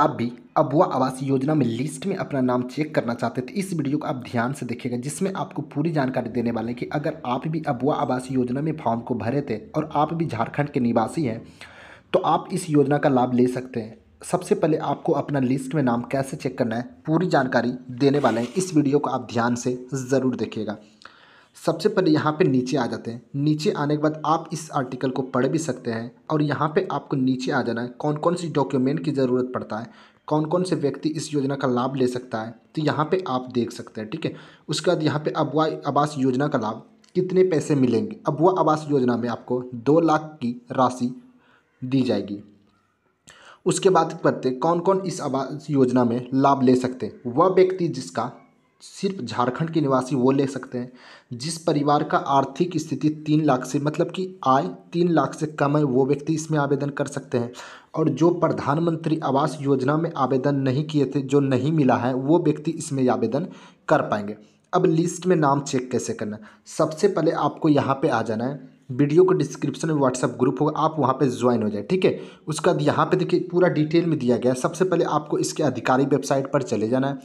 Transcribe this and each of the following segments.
आप भी अबुआ आवास योजना में लिस्ट में अपना नाम चेक करना चाहते हैं तो इस वीडियो को आप ध्यान से देखिएगा जिसमें आपको पूरी जानकारी देने वाले हैं कि अगर आप भी अबुआ आवास योजना में फॉर्म को भरे थे और आप भी झारखंड के निवासी हैं तो आप इस योजना का लाभ ले सकते हैं सबसे पहले आपको अपना लिस्ट में नाम कैसे चेक करना है पूरी जानकारी देने वाले हैं इस वीडियो को आप ध्यान से ज़रूर देखिएगा सबसे पहले यहाँ पे नीचे आ जाते हैं नीचे आने के बाद आप इस आर्टिकल को पढ़ भी सकते हैं और यहाँ पे आपको नीचे आ जाना है कौन कौन सी डॉक्यूमेंट की ज़रूरत पड़ता है कौन कौन से व्यक्ति इस योजना का लाभ ले सकता है तो यहाँ पे आप देख सकते हैं ठीक है उसके बाद यहाँ पे अबवा आवास योजना का लाभ कितने पैसे मिलेंगे अबुआ आवास योजना में आपको दो लाख की राशि दी जाएगी उसके बाद करते कौन कौन इस आवास योजना में लाभ ले सकते हैं वह व्यक्ति जिसका सिर्फ झारखंड के निवासी वो ले सकते हैं जिस परिवार का आर्थिक स्थिति तीन लाख से मतलब कि आय तीन लाख से कम है वो व्यक्ति इसमें आवेदन कर सकते हैं और जो प्रधानमंत्री आवास योजना में आवेदन नहीं किए थे जो नहीं मिला है वो व्यक्ति इसमें आवेदन कर पाएंगे अब लिस्ट में नाम चेक कैसे करना सबसे पहले आपको यहाँ पर आ जाना है वीडियो को डिस्क्रिप्शन में व्हाट्सअप ग्रुप होगा आप वहाँ पे ज्वाइन हो जाए ठीक है उसका यहाँ पे देखिए पूरा डिटेल में दिया गया है सबसे पहले आपको इसके आधिकारिक वेबसाइट पर चले जाना है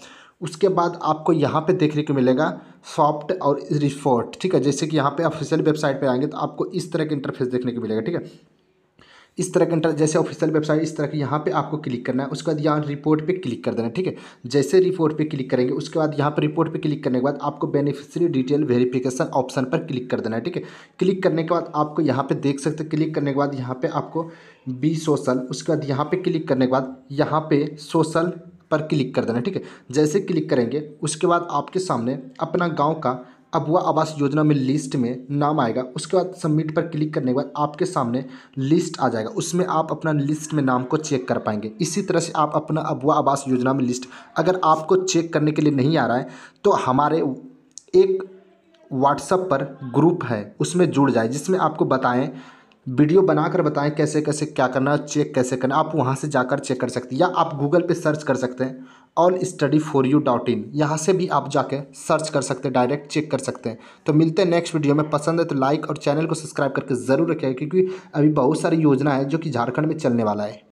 उसके बाद आपको यहाँ पे देखने को मिलेगा सॉफ्ट और रिफोर्ट ठीक है जैसे कि यहाँ पे ऑफिशियल वेबसाइट पे आएंगे तो आपको इस तरह का इंटरफेस देखने को मिलेगा ठीक है इस तरह का इंटर जैसे ऑफिशियल वेबसाइट इस तरह की यहाँ पे आपको क्लिक करना है उसके बाद यहाँ रिपोर्ट पे क्लिक कर देना है ठीक है जैसे रिपोर्ट पर क्लिक करेंगे उसके बाद यहाँ पर रिपोर्ट पर क्लिक करने के बाद आपको बेनिफिशियरी डिटेल वेरीफिकेशन ऑप्शन पर क्लिक कर देना है ठीक है क्लिक करने के बाद आपको यहाँ पर देख सकते हैं क्लिक करने के बाद यहाँ पे आपको बी सोशल उसके बाद यहाँ पर क्लिक करने के बाद यहाँ पे सोशल पर क्लिक कर देना ठीक है जैसे क्लिक करेंगे उसके बाद आपके सामने अपना गांव का अबुआ आवास योजना में लिस्ट में नाम आएगा उसके बाद सबमिट पर क्लिक करने के बाद आपके सामने लिस्ट आ जाएगा उसमें आप अपना लिस्ट में नाम को चेक कर पाएंगे इसी तरह से आप अपना अबुआ आवास योजना में लिस्ट अगर आपको चेक करने के लिए नहीं आ रहा है तो हमारे एक व्हाट्सअप पर ग्रुप है उसमें जुड़ जाए जिसमें आपको बताएँ वीडियो बनाकर बताएं कैसे कैसे क्या करना चेक कैसे करना आप वहाँ से जाकर चेक कर सकते हैं या आप गूगल पे सर्च कर सकते हैं all study for you dot in यहाँ से भी आप जाके सर्च कर सकते हैं डायरेक्ट चेक कर सकते हैं तो मिलते हैं नेक्स्ट वीडियो में पसंद है तो लाइक और चैनल को सब्सक्राइब करके ज़रूर रखेगा क्योंकि अभी बहुत सारी योजना है जो कि झारखंड में चलने वाला है